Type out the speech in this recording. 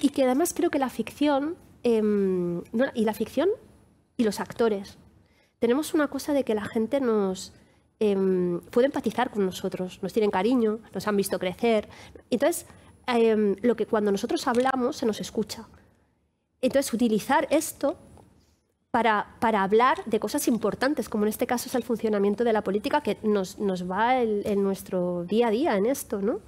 y, que además creo que la ficción, em, y la ficción y los actores, tenemos una cosa de que la gente nos em, puede empatizar con nosotros, nos tienen cariño, nos han visto crecer. Entonces, em, lo que cuando nosotros hablamos se nos escucha. Entonces, utilizar esto para, para, hablar de cosas importantes, como en este caso es el funcionamiento de la política que nos, nos va en nuestro día a día en esto, ¿no?